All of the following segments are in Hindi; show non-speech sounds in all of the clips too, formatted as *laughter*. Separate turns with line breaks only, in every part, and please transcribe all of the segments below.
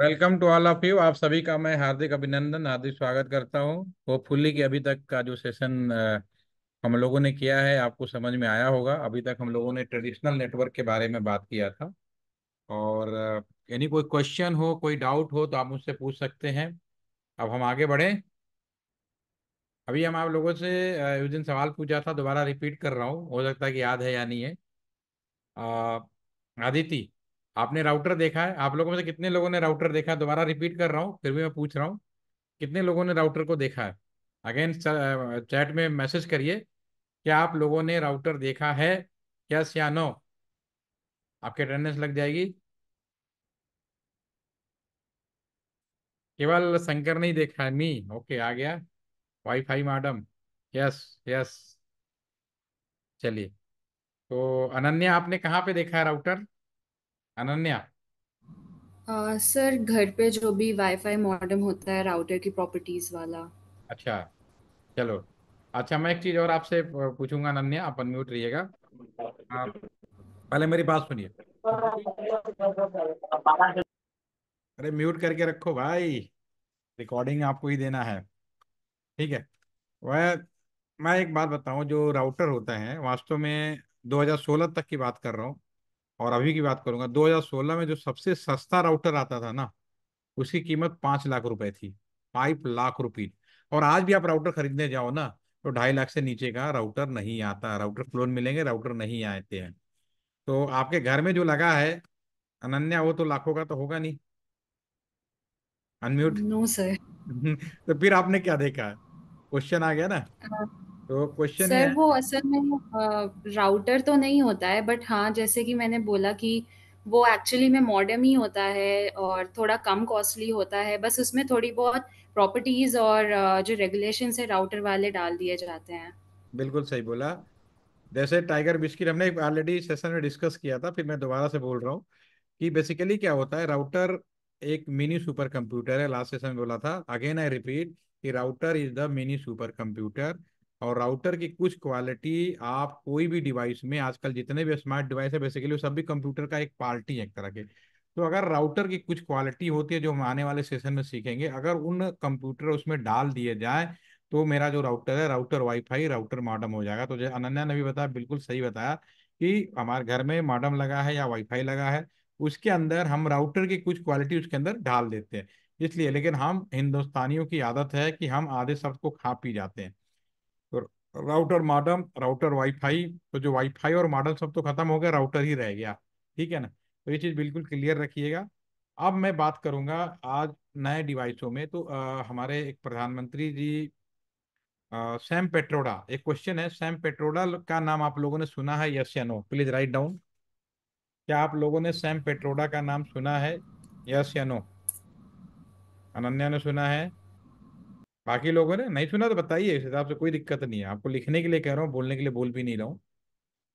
Welcome to all of you आप सभी का मैं हार्दिक अभिनंदन हार्दिक स्वागत करता हूं होपफुली कि अभी तक का जो सेशन हम लोगों ने किया है आपको समझ में आया होगा अभी तक हम लोगों ने ट्रेडिशनल नेटवर्क के बारे में बात किया था और यानी कोई क्वेश्चन हो कोई डाउट हो तो आप मुझसे पूछ सकते हैं अब हम आगे बढ़े अभी हम आप लोगों से उस दिन सवाल पूछा था दोबारा रिपीट कर रहा हूँ हो सकता है कि याद है या नहीं है आदिति आपने राउटर देखा है आप लोगों में से कितने लोगों ने राउटर देखा है दोबारा रिपीट कर रहा हूँ फिर भी मैं पूछ रहा हूँ कितने लोगों ने राउटर को देखा है अगेन चैट में मैसेज करिए क्या आप लोगों ने राउटर देखा है क्या या नो आपकी अटेंडेंस लग जाएगी केवल शंकर नहीं देखा है मी ओके आ गया वाईफाई मैडम यस यस चलिए तो अनन्या आपने कहाँ पे देखा है राउटर अनन्या आ, सर घर पे जो भी वाईफाई मॉडेम होता है राउटर की प्रॉपर्टीज वाला अच्छा चलो अच्छा मैं एक चीज और आपसे पूछूंगा अनन्या आप अनम्यूट रहिएगा पहले मेरी बात सुनिए अरे म्यूट करके रखो भाई रिकॉर्डिंग आपको ही देना है ठीक है वह मैं एक बात बताऊं जो राउटर होता है वास्तव में 2016 तक की बात कर रहा हूँ और अभी की बात करूंगा 2016 में जो सबसे सस्ता राउटर आता था ना उसकी कीमत पांच लाख रुपए थी फाइव लाख रुपये और आज भी आप राउटर खरीदने जाओ ना तो ढाई लाख से नीचे का राउटर नहीं आता राउटर क्लोन मिलेंगे राउटर नहीं आते हैं तो आपके घर में जो लगा है अनन्या वो तो लाखों का तो होगा नहीं अनम्यूट नो सर तो फिर आपने क्या देखा क्वेश्चन आ गया ना हाँ। तो क्वेश्चन सर वो असल में राउटर तो नहीं होता है बट हाँ जैसे कि मैंने बोला कि वो एक्चुअली में मॉडर्म ही होता है और थोड़ा कम कॉस्टली होता है बस उसमें थोड़ी बहुत प्रॉपर्टीज और जो रेगुलेशन है राउटर वाले डाल दिए जाते हैं बिल्कुल सही बोला जैसे टाइगर बिस्किट हमने ऑलरेडी सेशन में डिस्कस किया था फिर मैं दोबारा से बोल रहा हूँ कि बेसिकली क्या होता है राउटर एक मिनी सुपर कंप्यूटर है लास्ट सेशन में बोला था अगेन आई रिपीट कि router is the mini super computer और राउटर की कुछ क्वालिटी आप कोई भी डिवाइस में आजकल जितने भी स्मार्ट डिवाइस है बेसिकली वो सब भी कंप्यूटर का एक पार्टी है एक तरह के तो अगर राउटर की कुछ क्वालिटी होती है जो हम आने वाले सेशन में सीखेंगे अगर उन कंप्यूटर उसमें डाल दिए जाए तो मेरा जो राउटर है राउटर वाईफाई राउटर मॉडम हो जाएगा तो जैसे अनन्या ने भी बताया बिल्कुल सही बताया कि हमारे घर में मॉडम लगा है या वाईफाई लगा है उसके अंदर हम राउटर की कुछ क्वालिटी उसके अंदर डाल देते हैं इसलिए लेकिन हम हिंदुस्तानियों की आदत है कि हम आधे शब्द को खा पी जाते हैं राउटर मॉडम राउटर वाईफाई तो जो वाईफाई और मॉडम सब तो खत्म हो गया राउटर ही रह गया ठीक है ना तो ये चीज़ बिल्कुल क्लियर रखिएगा अब मैं बात करूंगा आज नए डिवाइसों में तो आ, हमारे एक प्रधानमंत्री जी आ, सैम पेट्रोडा एक क्वेश्चन है सैम पेट्रोडा का नाम आप लोगों ने सुना है यस या नो प्लीज राइट डाउन क्या आप लोगों ने सैम पेट्रोडा का नाम सुना है यस या नो अनन्या ने सुना है बाकी लोगों ने नहीं सुना तो बताइए इस हिसाब से कोई दिक्कत नहीं है आपको लिखने के लिए कह रहा हूँ बोलने के लिए बोल भी नहीं रहा हूँ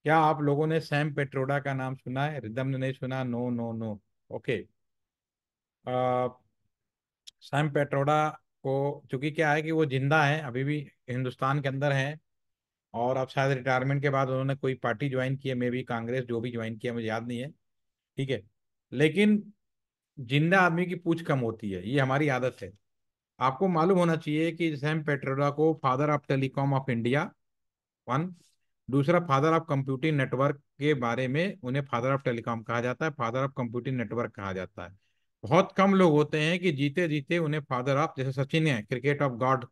क्या आप लोगों ने सैम पेट्रोडा का नाम सुना है रिदम ने नहीं सुना no no no okay Sam Pitroda को चूंकि क्या है कि वो जिंदा है अभी भी हिंदुस्तान के अंदर है और अब शायद रिटायरमेंट के बाद उन्होंने कोई पार्टी ज्वाइन किया मे बी कांग्रेस जो भी ज्वाइन किया मुझे याद नहीं है ठीक है लेकिन जिंदा आदमी की पूछ कम होती है ये हमारी आदत है आपको मालूम होना चाहिए कि सैम पेट्रोला को father of telecom of India one दूसरा फादर ऑफ कंप्यूटिंग नेटवर्क के बारे में उन्हें फादर ऑफ टेलीकॉम कहा जाता है फादर ऑफ कंप्यूटिंग नेटवर्क कहा जाता है बहुत कम लोग होते हैं कि जीते जीते उन्हें फादर ऑफ जैसे सचिन है क्रिकेट ऑफ गॉड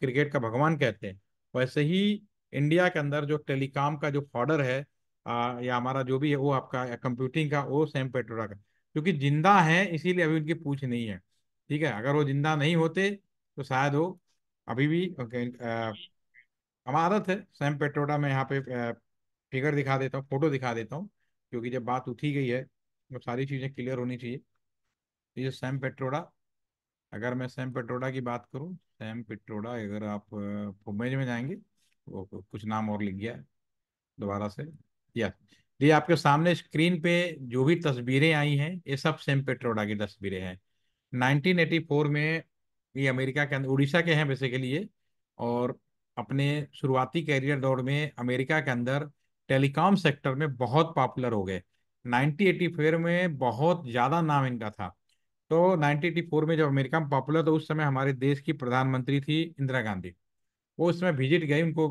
क्रिकेट का भगवान कहते हैं वैसे ही इंडिया के अंदर जो टेलीकॉम का जो फॉर्डर है आ, या हमारा जो भी है वो आपका कंप्यूटिंग का वो सेम पेट्रोला का क्योंकि जिंदा है इसीलिए अभी उनकी पूछ नहीं है ठीक है अगर वो जिंदा नहीं होते तो शायद वो अभी भी हमारत तो है सैम पेट्रोडा में यहाँ पे फिगर दिखा देता हूँ फोटो दिखा देता हूँ क्योंकि जब बात उठी गई है तो सारी चीज़ें क्लियर होनी चाहिए तो ये सैम पेट्रोडा अगर मैं सैम पेट्रोडा की बात करूँ सैम पेट्रोडा अगर आप फुमेज में जाएंगे वो कुछ नाम और लिख गया है दोबारा से यस ये आपके सामने स्क्रीन पे जो भी तस्वीरें आई हैं ये सब सेम पेट्रोडा की तस्वीरें हैं 1984 में ये अमेरिका के अंदर उड़ीसा के हैं बेसिकली ये और अपने शुरुआती कैरियर दौर में अमेरिका के अंदर टेलीकॉम सेक्टर में बहुत पॉपुलर हो गए 1984 में बहुत ज़्यादा नाम इनका था तो 1984 में जब अमेरिका में पॉपुलर तो उस समय हमारे देश की प्रधानमंत्री थी इंदिरा गांधी वो उस समय विजिट गई उनको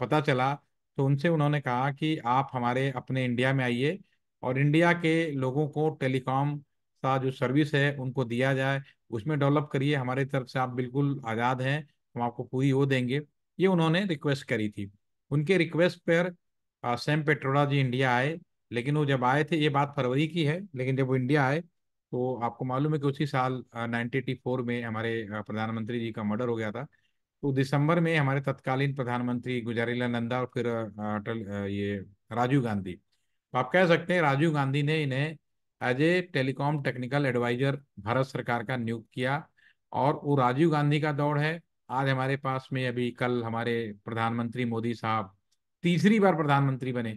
पता चला तो उनसे उन्होंने कहा कि आप हमारे अपने इंडिया में आइए और इंडिया के लोगों को टेलीकॉम सा जो सर्विस है उनको दिया जाए उसमें डेवलप करिए हमारे तरफ से आप बिल्कुल आज़ाद हैं हम आपको पूरी वो देंगे ये उन्होंने रिक्वेस्ट करी थी उनके रिक्वेस्ट पर सैम पेट्रोडा जी इंडिया आए लेकिन वो जब आए थे ये बात फरवरी की है लेकिन जब वो इंडिया आए तो आपको मालूम है कि उसी साल नाइनटी फोर में हमारे प्रधानमंत्री जी का मर्डर हो गया था तो दिसंबर में हमारे तत्कालीन प्रधानमंत्री गुजारीलाल नंदा और फिर अटल ये राजीव गांधी तो आप कह सकते हैं राजीव गांधी ने इन्हें as a telecom technical advisor Bharat सरकार का नियुक्त किया और वो राजीव गांधी का दौड़ है आज हमारे पास में अभी कल हमारे प्रधानमंत्री मोदी साहब तीसरी बार प्रधानमंत्री बने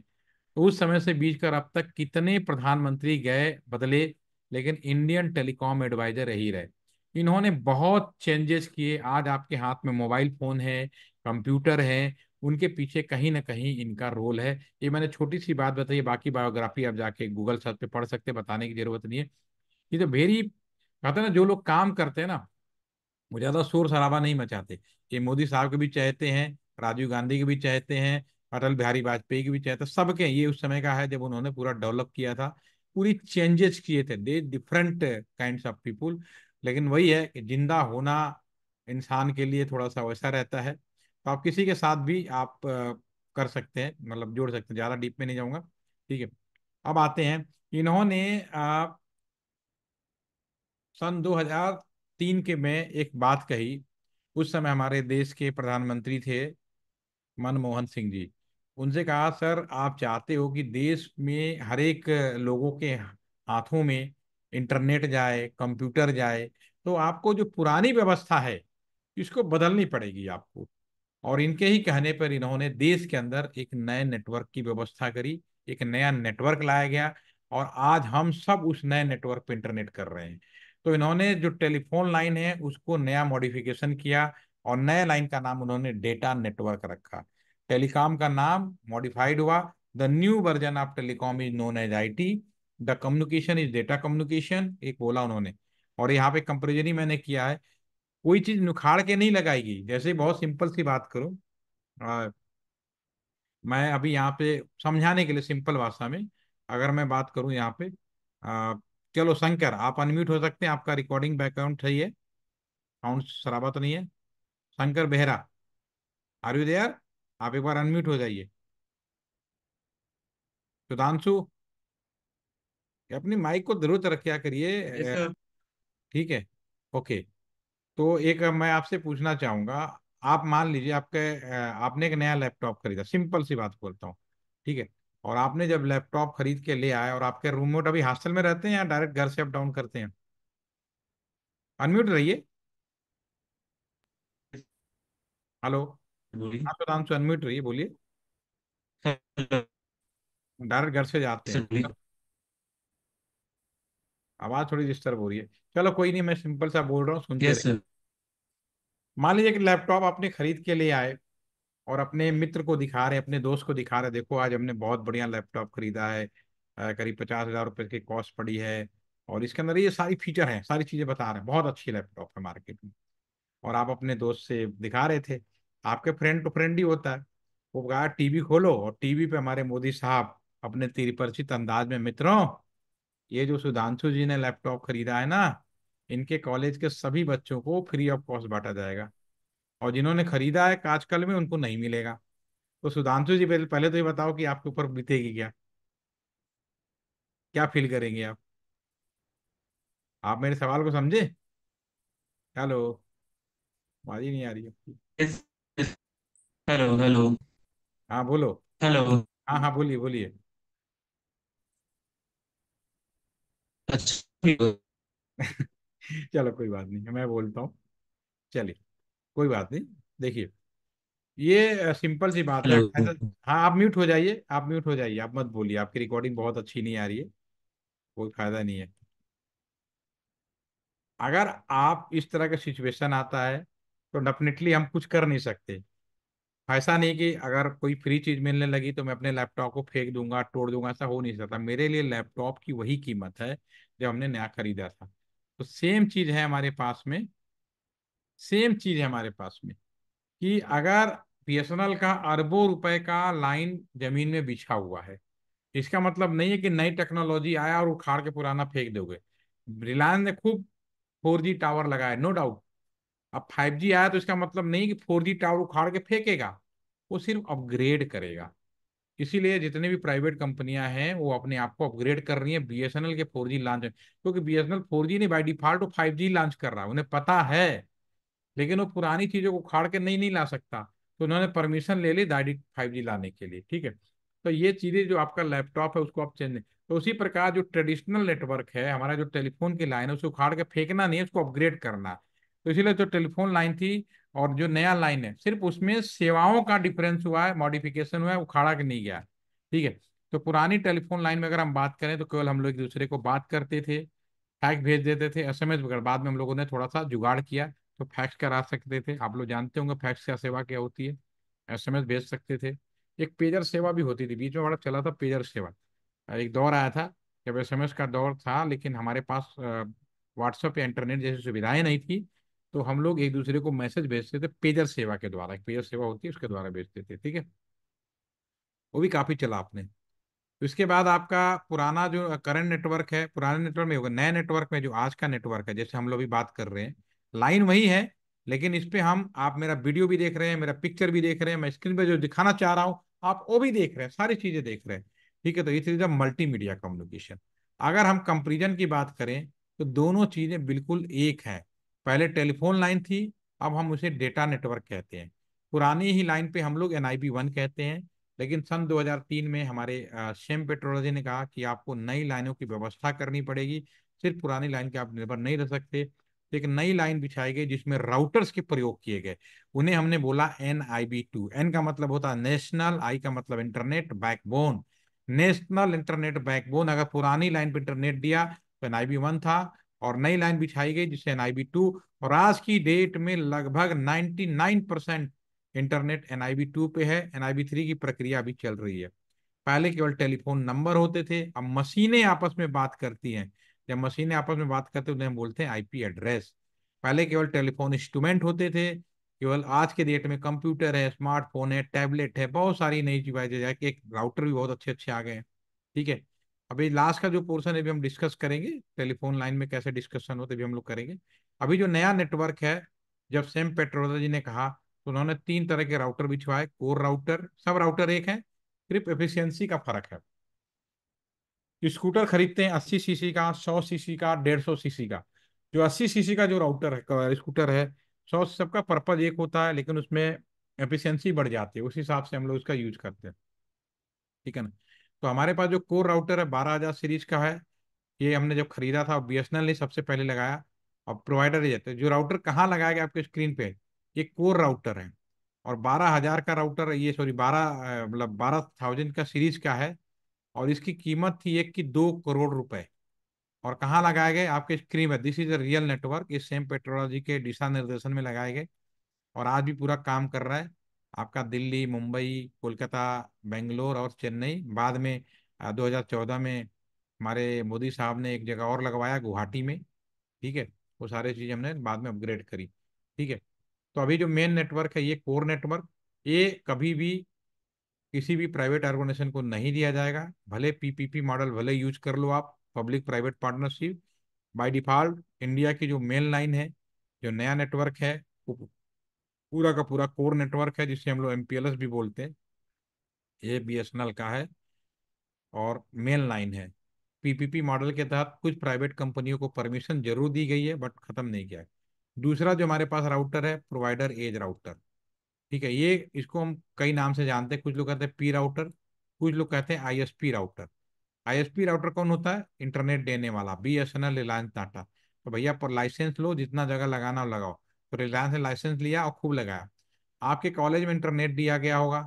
तो उस समय से बीच कर अब तक कितने प्रधानमंत्री गए बदले लेकिन इंडियन टेलीकॉम एडवाइजर रही रहे इन्होंने बहुत चेंजेस किए आज आपके हाथ में मोबाइल फोन है कंप्यूटर है उनके पीछे कहीं ना कहीं इनका रोल है ये मैंने छोटी सी बात बताई बाकी बायोग्राफी आप जाके गूगल सर्च पे पढ़ सकते हैं बताने की जरूरत नहीं है ये तो भेरी कहते ना जो लोग काम करते हैं ना वो ज़्यादा शोर शराबा नहीं मचाते ये मोदी साहब के भी चाहते हैं राजीव गांधी के भी चाहते हैं अटल बिहारी वाजपेयी के भी चाहते हैं सबके ये उस समय का है जब उन्होंने पूरा डेवलप किया था पूरी चेंजेस किए थे they different kind of people लेकिन वही है कि जिंदा होना इंसान के लिए थोड़ा सा वैसा रहता है तो आप किसी के साथ भी आप कर सकते हैं मतलब जोड़ सकते हैं ज़्यादा डीप में नहीं जाऊँगा ठीक है अब आते हैं इन्होंने सन 2003 के में एक बात कही उस समय हमारे देश के प्रधानमंत्री थे मनमोहन सिंह जी उनसे कहा सर आप चाहते हो कि देश में हर एक लोगों के हाथों में इंटरनेट जाए कंप्यूटर जाए तो आपको जो पुरानी व्यवस्था है इसको बदलनी पड़ेगी आपको और इनके ही कहने पर इन्होंने देश के अंदर एक नए नेटवर्क की व्यवस्था करी एक नया नेटवर्क लाया गया और आज हम सब उस नए नेटवर्क पर इंटरनेट कर रहे हैं तो इन्होंने जो टेलीफोन लाइन है उसको नया मॉडिफिकेशन किया और नए लाइन का नाम उन्होंने डेटा नेटवर्क रखा टेलीकॉम का नाम मॉडिफाइड हुआ the new version of telecom is known as I T the communication is data communication एक बोला उन्होंने और यहाँ पे कंपेरिजन ही मैंने किया है कोई चीज नुखाड़ के नहीं लगाएगी जैसे बहुत सिंपल सी बात करूं आ, मैं अभी यहाँ पे समझाने के लिए सिंपल भाषा में अगर मैं बात करूं यहाँ पे आ, चलो शंकर आप अनम्यूट हो सकते हैं आपका रिकॉर्डिंग बैकग्राउंड सही है साउंड शराबा तो नहीं है Shankar Behera are you there आप एक बार अनम्यूट हो जाइए सुधांशु अपनी माइक को जरूरत रखिया करिए ठीक है ओके तो एक मैं आपसे पूछना चाहूंगा आप मान लीजिए आपके आपने एक नया लैपटॉप खरीदा सिंपल सी बात बोलता हूँ ठीक है और आपने जब लैपटॉप खरीद के ले आए और आपके रूममेट अभी हॉस्टल में रहते हैं या डायरेक्ट घर से अप डाउन करते हैं अनम्यूट रहिए हेलो नाम से अनम्यूट रहिए बोलिए डायरेक्ट घर से जाते हैं आवाज़ थोड़ी डिस्टर्ब हो रही है चलो कोई नहीं मैं सिंपल सा बोल रहा हूँ सुनते yes, मान लीजिए कि लैपटॉप आपने खरीद के लिए आए और अपने मित्र को दिखा रहे अपने दोस्त को दिखा रहे देखो आज हमने बहुत बढ़िया लैपटॉप खरीदा है करीब पचास हजार रुपये की कॉस्ट पड़ी है और इसके अंदर ये सारी फीचर हैं सारी चीज़ें बता रहे हैं बहुत अच्छी लैपटॉप है मार्केट में और आप अपने दोस्त से दिखा रहे थे आपके फ्रेंड टू फ्रेंड ही होता है वो कहा टीवी खोलो और टीवी पे हमारे मोदी साहब अपने तिरपरिचित अंदाज में मित्रों ये जो सुधांशु जी ने लैपटॉप खरीदा है ना इनके कॉलेज के सभी बच्चों को फ्री ऑफ कॉस्ट बांटा जाएगा और जिन्होंने खरीदा है आजकल में उनको नहीं मिलेगा तो सुधांशु जी पहले तो ये बताओ कि आपके ऊपर बीतेगी क्या क्या फील करेंगे आप आप मेरे सवाल को समझे हेलो नहीं आ रही हेलो हेलो हाँ बोलो हेलो हाँ हाँ बोलिए बोलिए अच्छा *laughs* चलो कोई बात नहीं मैं बोलता हूँ चलिए कोई बात नहीं देखिए ये सिंपल सी बात है अच्छा, हाँ आप म्यूट हो जाइए आप म्यूट हो जाइए आप मत बोलिए आपकी रिकॉर्डिंग बहुत अच्छी नहीं आ रही है कोई फायदा नहीं है अगर आप इस तरह का सिचुएशन आता है तो डेफिनेटली हम कुछ कर नहीं सकते ऐसा नहीं कि अगर कोई फ्री चीज़ मिलने लगी तो मैं अपने लैपटॉप को फेंक दूंगा तोड़ दूंगा ऐसा हो नहीं सकता मेरे लिए लैपटॉप की वही कीमत है जो हमने नया खरीदा था तो सेम चीज़ है हमारे पास में सेम चीज़ है हमारे पास में कि अगर बीएसएनएल का अरबों रुपए का लाइन जमीन में बिछा हुआ है इसका मतलब नहीं है कि नई टेक्नोलॉजी आया और उखाड़ के पुराना फेंक दोगे रिलायंस ने खूब फोर जी टावर लगाया नो डाउट अब 5G आया तो इसका मतलब नहीं कि 4G टावर उखाड़ के फेंकेगा वो सिर्फ अपग्रेड करेगा इसीलिए जितने भी प्राइवेट कंपनियां हैं वो अपने आप को अपग्रेड कर रही हैं बीएसएनएल के 4G लॉन्च क्योंकि B S N L four G नहीं बाई डिफॉल्ट वो 5G लॉन्च कर रहा है उन्हें पता है लेकिन वो पुरानी चीज़ों को उखाड़ के नहीं नहीं ला सकता तो उन्होंने परमिशन ले ली डाइडी फाइव लाने के लिए ठीक है तो ये चीज़ें जो आपका लैपटॉप है उसको आप चेंज तो उसी प्रकार जो ट्रेडिशनल नेटवर्क है हमारा जो टेलीफोन की लाइन है उसको उखाड़ के फेंकना नहीं है उसको अपग्रेड करना है तो इसीलिए जो टेलीफोन लाइन थी और जो नया लाइन है सिर्फ उसमें सेवाओं का डिफरेंस हुआ है मॉडिफिकेशन हुआ है उखाड़ा के नहीं गया ठीक है तो पुरानी टेलीफोन लाइन में अगर हम बात करें तो केवल हम लोग एक दूसरे को बात करते थे फैक्स भेज देते थे एस एम एस बाद में हम लोगों ने थोड़ा सा जुगाड़ किया तो फैक्स करा सकते थे आप लोग जानते होंगे फैक्स क्या सेवा क्या होती है एस एम एस भेज सकते थे एक पेजर सेवा भी होती थी बीच में बड़ा चला था पेजर सेवा एक दौर आया था जब एस एम एस का दौर था लेकिन हमारे पास व्हाट्सएप या इंटरनेट जैसी सुविधाएं नहीं थी तो हम लोग एक दूसरे को मैसेज भेजते थे पेजर सेवा के द्वारा एक पेजर सेवा होती है उसके द्वारा भेजते थे ठीक है वो भी काफ़ी चला आपने तो इसके बाद आपका पुराना जो करंट नेटवर्क है पुराने नेटवर्क में होगा नए नेटवर्क में जो आज का नेटवर्क है जैसे हम लोग भी बात कर रहे हैं लाइन वही है लेकिन इस पर हम आप मेरा वीडियो भी देख रहे हैं मेरा पिक्चर भी देख रहे हैं मैं स्क्रीन पर जो दिखाना चाह रहा हूँ आप वो भी देख रहे हैं सारी चीज़ें देख रहे हैं ठीक है तो ये चीज़ मल्टी मीडिया कम्युनिकेशन अगर हम कंपेरिजन की बात करें तो दोनों चीज़ें बिल्कुल एक हैं पहले टेलीफोन लाइन थी अब हम उसे डेटा नेटवर्क कहते हैं पुरानी ही लाइन पे हम लोग एन आई वन कहते हैं लेकिन सन 2003 में हमारे शेम पेट्रोलॉजी ने कहा कि आपको नई लाइनों की व्यवस्था करनी पड़ेगी सिर्फ पुरानी लाइन के आप निर्भर नहीं रह सकते तो एक नई लाइन बिछाई गई जिसमें राउटर्स के प्रयोग किए गए उन्हें हमने बोला N I B two N का मतलब होता है नेशनल आई का मतलब internet backbone national internet backbone अगर पुरानी लाइन पर इंटरनेट दिया तो एन आई बी वन था और नई लाइन बिछाई गई जिसे एन टू और आज की डेट में लगभग 99 परसेंट इंटरनेट एन टू पे है एन थ्री की प्रक्रिया अभी चल रही है पहले केवल टेलीफोन नंबर होते थे अब मशीनें आपस में बात करती हैं जब मशीनें आपस में बात करते हैं उन्हें हम बोलते हैं आईपी एड्रेस पहले केवल टेलीफोन इंस्ट्रूमेंट होते थे केवल आज के डेट में कंप्यूटर है स्मार्टफोन है टैबलेट है बहुत सारी नई चीज़ें एक राउटर भी बहुत अच्छे अच्छे आ गए हैं ठीक है अभी लास्ट का जो पोर्सन है भी हम डिस्कस करेंगे टेलीफोन लाइन में कैसे डिस्कशन होते भी हम लोग करेंगे अभी जो नया नेटवर्क है जब सेम पेट्रोलॉजी जी ने कहा तो उन्होंने तीन तरह के राउटर बिछवाए कोर राउटर सब राउटर एक है सिर्फ एफिशियंसी का फर्क है स्कूटर खरीदते हैं अस्सी सीसी का सौ सीसी का डेढ़ सौ सीसी का जो अस्सी सीसी का जो राउटर है स्कूटर है सौ सबका पर्पज एक होता है लेकिन उसमें एफिशियंसी बढ़ जाती है उस हिसाब से हम लोग उसका यूज करते हैं ठीक है ना तो हमारे पास जो कोर राउटर है बारह हज़ार सीरीज का है ये हमने जब खरीदा था बी एस ने सबसे पहले लगाया और प्रोवाइडर ही जाते जो राउटर कहाँ लगाया गया आपके स्क्रीन पे ये कोर राउटर है और बारह हज़ार का राउटर ये सॉरी बारह मतलब बारह थाउजेंड का सीरीज का है और इसकी कीमत थी एक की दो करोड़ रुपए और कहाँ लगाए गए आपके स्क्रीन पर this is a real network ये सेम पेट्रोलॉजी के दिशा निर्देशन में लगाए गए और आज भी पूरा काम कर रहा है आपका दिल्ली मुंबई कोलकाता बेंगलोर और चेन्नई बाद में 2014 में हमारे मोदी साहब ने एक जगह और लगवाया गुवाहाटी में ठीक है वो सारी चीज़ हमने बाद में अपग्रेड करी ठीक है तो अभी जो मेन नेटवर्क है ये कोर नेटवर्क ये कभी भी किसी भी प्राइवेट ऑर्गेनाइजेशन को नहीं दिया जाएगा भले पीपीपी मॉडल भले यूज कर लो आप public private partnership by default India की जो मेन लाइन है जो नया नेटवर्क है पूरा का पूरा कोर नेटवर्क है जिसे हम लोग एम भी बोलते हैं ये बी का है और मेन लाइन है पीपीपी मॉडल के तहत कुछ प्राइवेट कंपनियों को परमिशन जरूर दी गई है बट ख़त्म नहीं किया है दूसरा जो हमारे पास राउटर है प्रोवाइडर एज राउटर ठीक है ये इसको हम कई नाम से जानते हैं कुछ लोग कहते हैं पी राउटर कुछ लोग कहते हैं आईएसपी राउटर आईएसपी राउटर कौन होता है इंटरनेट देने वाला B S N L Reliance Tata तो भैया पर लाइसेंस लो जितना जगह लगाना लगाओ तो रिलायंस ने लाइसेंस लिया और खूब लगाया आपके कॉलेज में इंटरनेट दिया गया होगा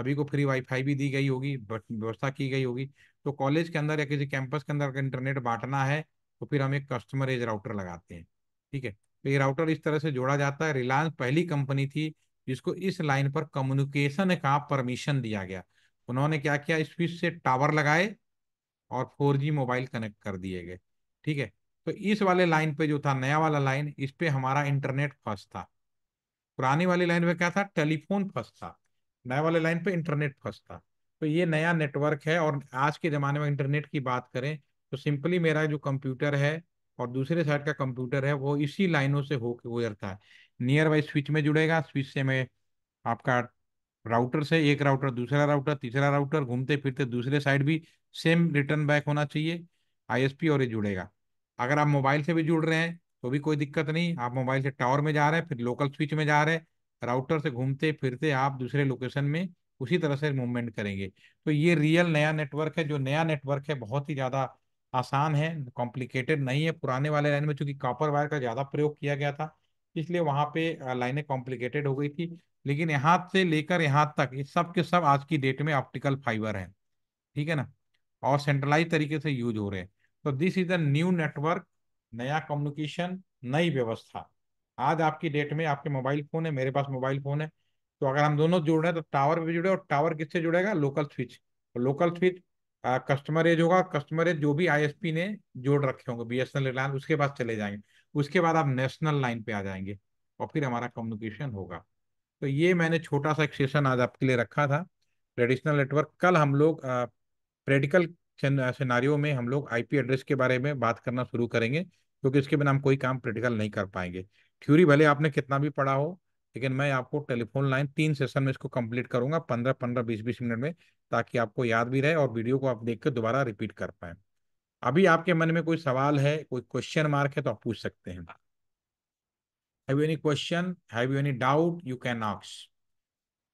सभी को फ्री वाईफाई भी दी गई होगी व्यवस्था की गई होगी तो कॉलेज के अंदर या किसी कैंपस के अंदर अगर इंटरनेट बांटना है तो फिर हम एक कस्टमर एज राउटर लगाते हैं ठीक है तो ये राउटर इस तरह से जोड़ा जाता है रिलायंस पहली कंपनी थी जिसको इस लाइन पर कम्युनिकेशन का परमिशन दिया गया उन्होंने क्या किया इस फिश से टावर लगाए और फोर मोबाइल कनेक्ट कर दिए गए ठीक है तो इस वाले लाइन पे जो था नया वाला लाइन इस पे हमारा इंटरनेट फर्स्ट था पुरानी वाली लाइन पे क्या था टेलीफोन फर्स्ट था नया वाले लाइन पे इंटरनेट फर्स्ट था तो ये नया नेटवर्क है और आज के ज़माने में इंटरनेट की बात करें तो सिंपली मेरा जो कंप्यूटर है और दूसरे साइड का कंप्यूटर है वो इसी लाइनों से होकर गुजरता है नियर बाई स्विच में जुड़ेगा स्विच से मैं आपका राउटर से एक राउटर दूसरा राउटर तीसरा राउटर घूमते फिरते दूसरे साइड भी सेम रिटर्न बैक होना चाहिए आईएसपी और ये जुड़ेगा अगर आप मोबाइल से भी जुड़ रहे हैं तो भी कोई दिक्कत नहीं आप मोबाइल से टावर में जा रहे हैं फिर लोकल स्विच में जा रहे हैं राउटर से घूमते फिरते आप दूसरे लोकेशन में उसी तरह से मूवमेंट करेंगे तो ये रियल नया नेटवर्क है जो नया नेटवर्क है बहुत ही ज़्यादा आसान है कॉम्प्लिकेटेड नहीं है पुराने वाले लाइन में चूंकि कॉपर वायर का ज़्यादा प्रयोग किया गया था इसलिए वहाँ पे लाइनें कॉम्प्लिकेटेड हो गई थी लेकिन यहाँ से लेकर यहाँ तक ये सब के सब आज की डेट में ऑप्टिकल फाइबर है ठीक है ना और सेंट्रलाइज तरीके से यूज हो रहे हैं तो this is the new network नया कम्युनिकेशन नई व्यवस्था आज आपकी डेट में आपके मोबाइल फोन है मेरे पास मोबाइल फोन है तो अगर हम दोनों जुड़ रहे हैं तो टावर भी जुड़े और टावर किससे जुड़ेगा local switch local switch customer edge होगा कस्टमर एज जो भी आईएसपी ने जोड़ रखे होंगे बीएसएनएल रिलायंस उसके पास चले जाएंगे उसके बाद आप नेशनल लाइन पे आ जाएंगे और फिर हमारा कम्युनिकेशन होगा तो ये मैंने छोटा सा एक सेशन आज आपके लिए रखा था ट्रेडिशनल नेटवर्क कल हम लोग प्रैक्टिकल सिनारियों में हम लोग आईपी एड्रेस के बारे में बात करना शुरू करेंगे क्योंकि इसके बिना हम कोई काम प्रैक्टिकल नहीं कर पाएंगे थ्योरी भले आपने कितना भी पढ़ा हो लेकिन मैं आपको टेलीफोन लाइन तीन सेशन में इसको कंप्लीट करूंगा पंद्रह पंद्रह बीस बीस मिनट में ताकि आपको याद भी रहे और वीडियो को आप देख कर दोबारा रिपीट कर पाए अभी आपके मन में कोई सवाल है कोई क्वेश्चन मार्क है तो आप पूछ सकते हैं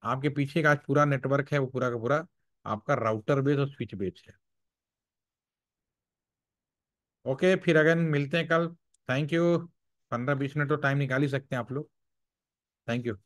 आपके पीछे का आज पूरा नेटवर्क है वो पूरा का पूरा आपका राउटर बेस और स्विच बेस है ओके फिर अगेन मिलते हैं कल थैंक यू पंद्रह बीस मिनट तो टाइम निकाल ही सकते हैं आप लोग थैंक यू